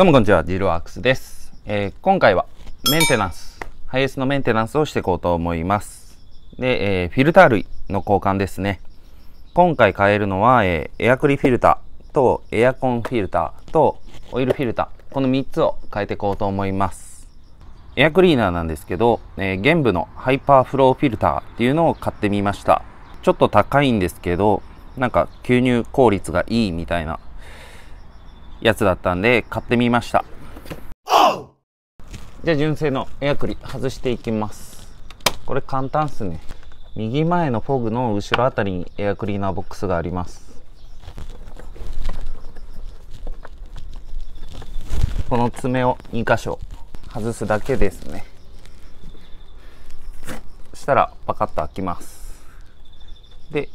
どうもこんにちは、ディルワークスです、えー、今回はメンテナンス、ハイエースのメンテナンスをしていこうと思います。で、えー、フィルター類の交換ですね。今回変えるのは、えー、エアクリフィルターとエアコンフィルターとオイルフィルター、この3つを変えていこうと思います。エアクリーナーなんですけど、え玄武のハイパーフローフィルターっていうのを買ってみました。ちょっと高いんですけど、なんか吸入効率がいいみたいなやつだったんで買ってみましたじゃあ純正のエアクリ外していきますこれ簡単っすね右前のフォグの後ろあたりにエアクリーナーボックスがありますこの爪を2箇所外すだけですねしたらパカッと開きますで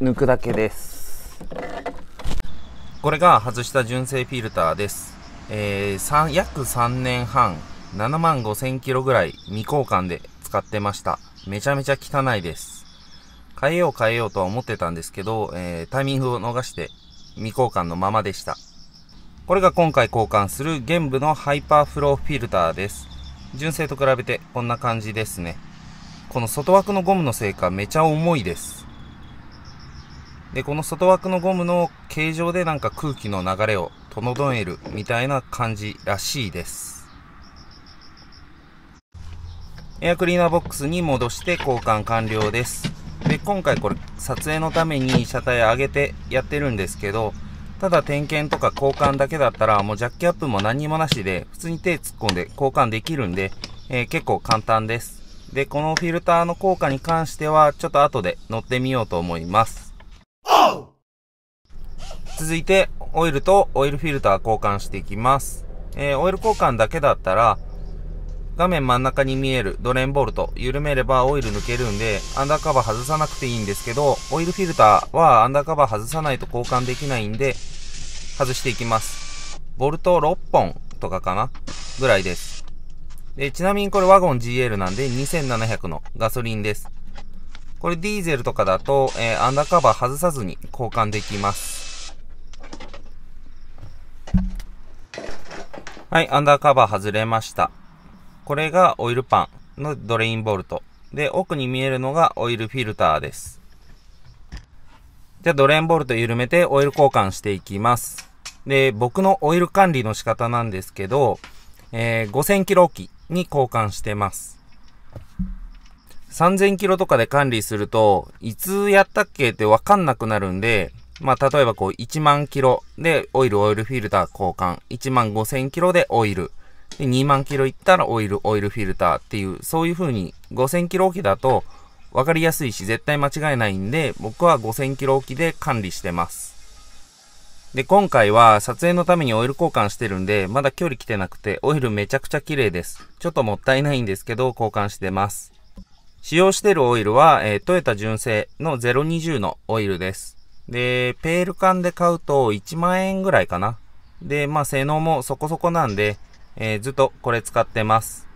抜くだけですこれが外した純正フィルターです。えー、約3年半、7万5000キロぐらい未交換で使ってました。めちゃめちゃ汚いです。変えよう変えようとは思ってたんですけど、えー、タイミングを逃して未交換のままでした。これが今回交換する玄武のハイパーフローフィルターです。純正と比べてこんな感じですね。この外枠のゴムのせいかめちゃ重いです。で、この外枠のゴムの形状でなんか空気の流れをとのどえるみたいな感じらしいです。エアクリーナーボックスに戻して交換完了です。で、今回これ撮影のために車体上げてやってるんですけど、ただ点検とか交換だけだったらもうジャッキアップも何もなしで普通に手突っ込んで交換できるんで、えー、結構簡単です。で、このフィルターの効果に関してはちょっと後で乗ってみようと思います。続いて、オイルとオイルフィルター交換していきます。えー、オイル交換だけだったら、画面真ん中に見えるドレンボルト、緩めればオイル抜けるんで、アンダーカバー外さなくていいんですけど、オイルフィルターはアンダーカバー外さないと交換できないんで、外していきます。ボルト6本とかかなぐらいです。で、ちなみにこれワゴン GL なんで2700のガソリンです。これディーゼルとかだと、えー、アンダーカバー外さずに交換できます。はい、アンダーカバー外れました。これがオイルパンのドレインボルト。で、奥に見えるのがオイルフィルターです。じゃあドレインボルト緩めてオイル交換していきます。で、僕のオイル管理の仕方なんですけど、えー、5000キロ置きに交換してます。3000キロとかで管理すると、いつやったっけってわかんなくなるんで、まあ、例えばこう1万キロでオイル、オイルフィルター交換。1万5千キロでオイル。で、2万キロいったらオイル、オイルフィルターっていう、そういう風に5千キロ置きだと分かりやすいし、絶対間違いないんで、僕は5千キロ置きで管理してます。で、今回は撮影のためにオイル交換してるんで、まだ距離来てなくて、オイルめちゃくちゃ綺麗です。ちょっともったいないんですけど、交換してます。使用してるオイルは、えー、トヨタ純正の020のオイルです。で、ペール缶で買うと1万円ぐらいかな。で、まあ性能もそこそこなんで、えー、ずっとこれ使ってます。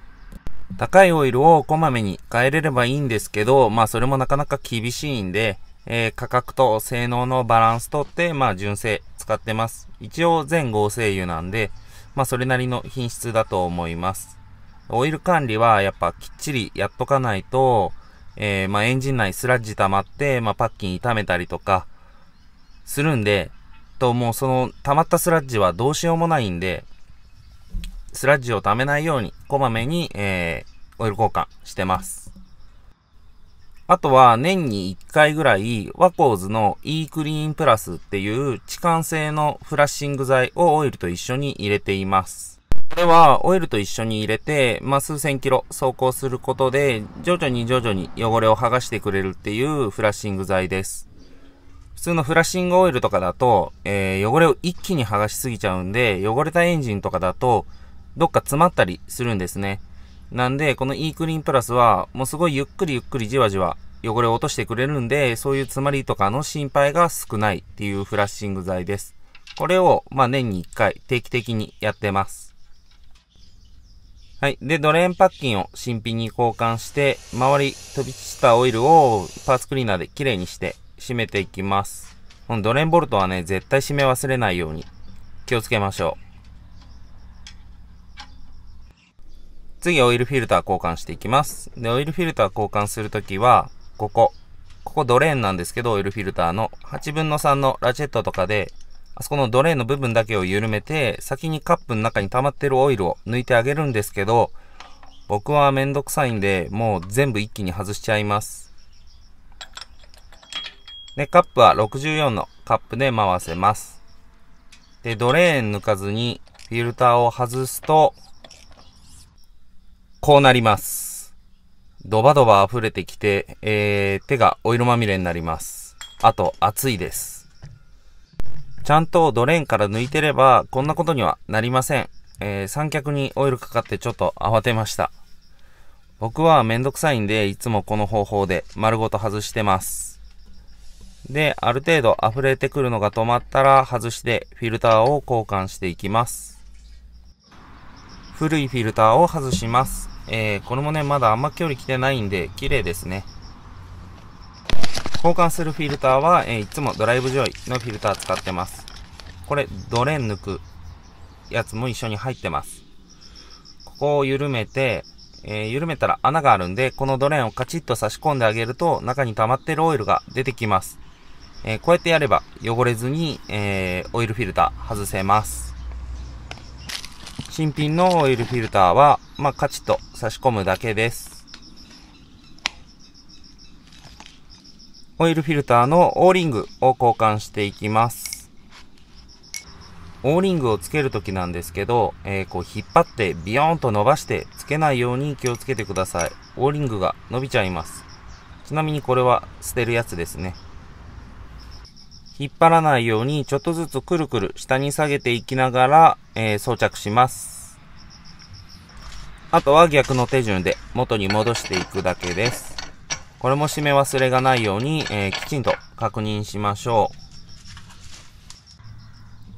高いオイルをこまめに変えれればいいんですけど、まあそれもなかなか厳しいんで、えー、価格と性能のバランスとって、まあ純正使ってます。一応全合成油なんで、まあそれなりの品質だと思います。オイル管理はやっぱきっちりやっとかないと、えー、まあエンジン内スラッジ溜まって、まあパッキン痛めたりとか、するんで、と、もうその溜まったスラッジはどうしようもないんで、スラッジを溜めないように、こまめに、えー、オイル交換してます。あとは、年に1回ぐらい、ワコーズの e クリーンプラスっていう置換性のフラッシング剤をオイルと一緒に入れています。これは、オイルと一緒に入れて、まあ、数千キロ走行することで、徐々に徐々に汚れを剥がしてくれるっていうフラッシング剤です。普通のフラッシングオイルとかだと、えー、汚れを一気に剥がしすぎちゃうんで、汚れたエンジンとかだと、どっか詰まったりするんですね。なんで、この e クリーンプラスは、もうすごいゆっくりゆっくりじわじわ汚れを落としてくれるんで、そういう詰まりとかの心配が少ないっていうフラッシング剤です。これを、まあ、年に1回定期的にやってます。はい。で、ドレーンパッキンを新品に交換して、周り飛び散ったオイルをパーツクリーナーで綺麗にして締めていきます。このドレンボルトはね、絶対締め忘れないように気をつけましょう。次、オイルフィルター交換していきます。で、オイルフィルター交換するときは、ここ。ここドレーンなんですけど、オイルフィルターの8分の3のラチェットとかで、あそこのドレーンの部分だけを緩めて、先にカップの中に溜まってるオイルを抜いてあげるんですけど、僕はめんどくさいんで、もう全部一気に外しちゃいます。で、カップは64のカップで回せます。で、ドレーン抜かずにフィルターを外すと、こうなります。ドバドバ溢れてきて、えー、手がオイルまみれになります。あと、熱いです。ちゃんとドレーンから抜いてれば、こんなことにはなりません。えー、三脚にオイルかかってちょっと慌てました。僕はめんどくさいんで、いつもこの方法で丸ごと外してます。で、ある程度溢れてくるのが止まったら外してフィルターを交換していきます。古いフィルターを外します。えー、これもね、まだあんま距離来てないんで綺麗ですね。交換するフィルターは、えー、いつもドライブジョイのフィルター使ってます。これ、ドレン抜くやつも一緒に入ってます。ここを緩めて、えー、緩めたら穴があるんで、このドレーンをカチッと差し込んであげると、中に溜まってるオイルが出てきます。えー、こうやってやれば汚れずに、えー、オイルフィルター外せます。新品のオイルフィルターは、まあ、カチッと差し込むだけです。オイルフィルターの O リングを交換していきます。O リングをつけるときなんですけど、えー、こう引っ張ってビヨーンと伸ばしてつけないように気をつけてください。O リングが伸びちゃいます。ちなみにこれは捨てるやつですね。引っ張らないようにちょっとずつくるくる下に下げていきながら、えー、装着します。あとは逆の手順で元に戻していくだけです。これも締め忘れがないように、えー、きちんと確認しましょ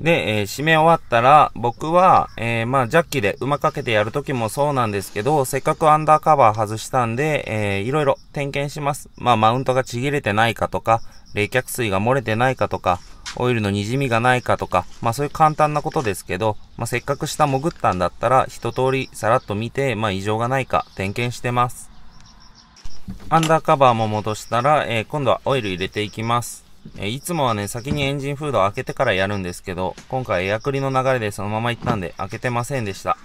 う。で、えー、締め終わったら、僕は、えー、まあ、ジャッキで馬かけてやるときもそうなんですけど、せっかくアンダーカバー外したんで、えー、いろいろ点検します。まあ、マウントがちぎれてないかとか、冷却水が漏れてないかとか、オイルのにじみがないかとか、まあそういう簡単なことですけど、まあせっかく下潜ったんだったら一通りさらっと見て、まあ異常がないか点検してます。アンダーカバーも戻したら、えー、今度はオイル入れていきます。えー、いつもはね、先にエンジンフードを開けてからやるんですけど、今回エアクリの流れでそのまま行ったんで開けてませんでした。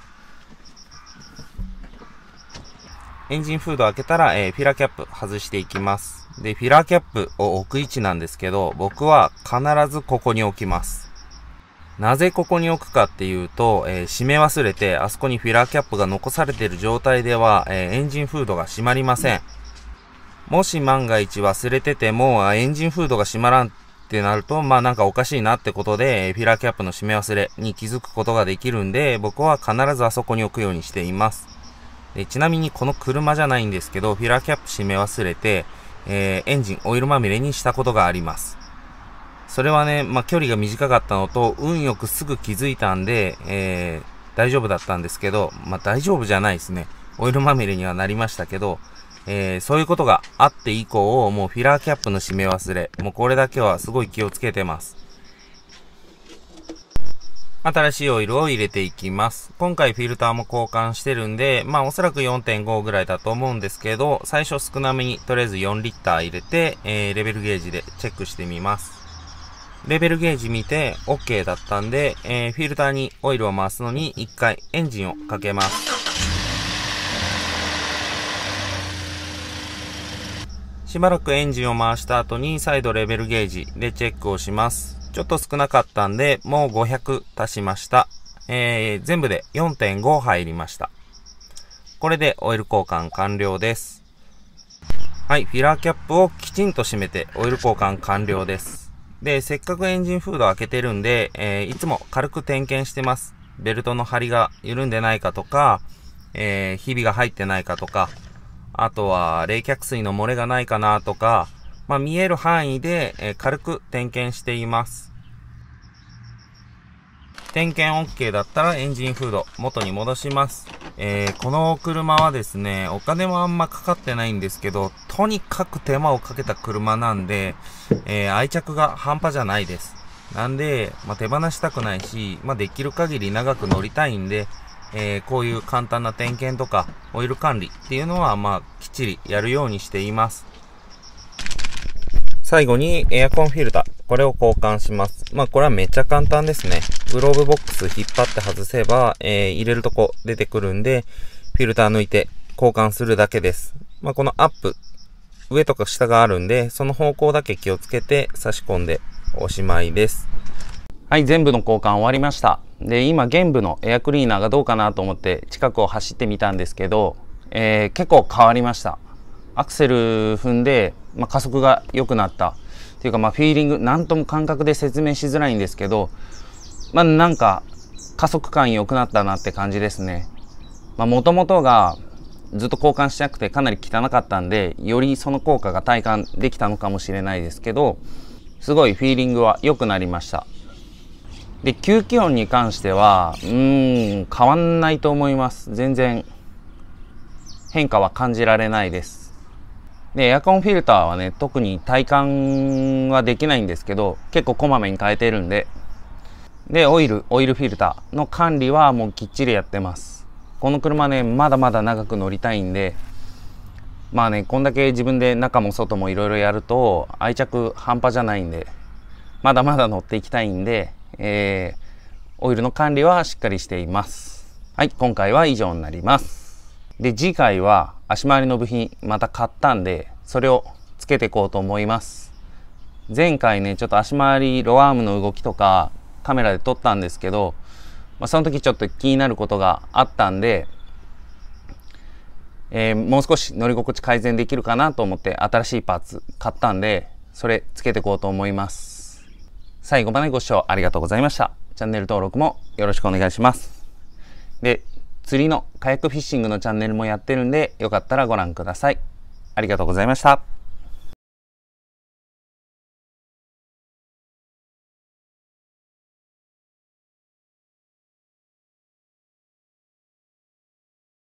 エンジンフード開けたら、えー、フィラーキャップ外していきます。で、フィラーキャップを置く位置なんですけど、僕は必ずここに置きます。なぜここに置くかっていうと、えー、閉め忘れて、あそこにフィラーキャップが残されている状態では、えー、エンジンフードが閉まりません。もし万が一忘れてても、エンジンフードが閉まらんってなると、まあなんかおかしいなってことで、フィラーキャップの閉め忘れに気づくことができるんで、僕は必ずあそこに置くようにしています。でちなみにこの車じゃないんですけど、フィラーキャップ閉め忘れて、えー、エンジンオイルまみれにしたことがあります。それはね、まあ、距離が短かったのと、運よくすぐ気づいたんで、えー、大丈夫だったんですけど、まあ、大丈夫じゃないですね。オイルまみれにはなりましたけど、えー、そういうことがあって以降、もうフィラーキャップの締め忘れ、もうこれだけはすごい気をつけてます。新しいオイルを入れていきます。今回フィルターも交換してるんで、まあおそらく4.5ぐらいだと思うんですけど、最初少なめにとりあえず4リッター入れて、えー、レベルゲージでチェックしてみます。レベルゲージ見て OK だったんで、えー、フィルターにオイルを回すのに1回エンジンをかけます。しばらくエンジンを回した後に再度レベルゲージでチェックをします。ちょっと少なかったんで、もう500足しました。えー、全部で4.5入りました。これでオイル交換完了です。はい、フィラーキャップをきちんと閉めてオイル交換完了です。で、せっかくエンジンフード開けてるんで、えー、いつも軽く点検してます。ベルトの張りが緩んでないかとか、えー、ひびが入ってないかとか、あとは冷却水の漏れがないかなとか、まあ、見える範囲で、え軽く点検しています。点検 OK だったらエンジンフード元に戻します。えー、この車はですね、お金もあんまかかってないんですけど、とにかく手間をかけた車なんで、えー、愛着が半端じゃないです。なんで、まあ、手放したくないし、まあ、できる限り長く乗りたいんで、えー、こういう簡単な点検とか、オイル管理っていうのは、まあ、きっちりやるようにしています。最後にエアコンフィルター。これを交換します。まあこれはめっちゃ簡単ですね。グローブボックス引っ張って外せば、えー、入れるとこ出てくるんで、フィルター抜いて交換するだけです。まあこのアップ、上とか下があるんで、その方向だけ気をつけて差し込んでおしまいです。はい、全部の交換終わりました。で、今、玄武のエアクリーナーがどうかなと思って近くを走ってみたんですけど、えー、結構変わりました。アクセル踏んでまあ、加速が良くなったっていうか、まあ、フィーリング何とも感覚で説明しづらいんですけど、まあ、なんか加速感良くなったなって感じですね。もともとがずっと交換しなくてかなり汚かったんでよりその効果が体感できたのかもしれないですけどすごいフィーリングは良くなりましたで吸気音に関してはうーん変わんないと思います全然変化は感じられないですでエアコンフィルターはね特に体感はできないんですけど結構こまめに変えてるんででオイルオイルフィルターの管理はもうきっちりやってますこの車ねまだまだ長く乗りたいんでまあねこんだけ自分で中も外もいろいろやると愛着半端じゃないんでまだまだ乗っていきたいんで、えー、オイルの管理はしっかりしていますはい今回は以上になりますで次回は足回りの部品また買ったんでそれをつけていこうと思います前回ねちょっと足回りロアームの動きとかカメラで撮ったんですけど、まあ、その時ちょっと気になることがあったんで、えー、もう少し乗り心地改善できるかなと思って新しいパーツ買ったんでそれつけていこうと思います最後までご視聴ありがとうございましたチャンネル登録もよろしくお願いしますで釣りのカヤックフィッシングのチャンネルもやってるんで、よかったらご覧ください。ありがとうございました。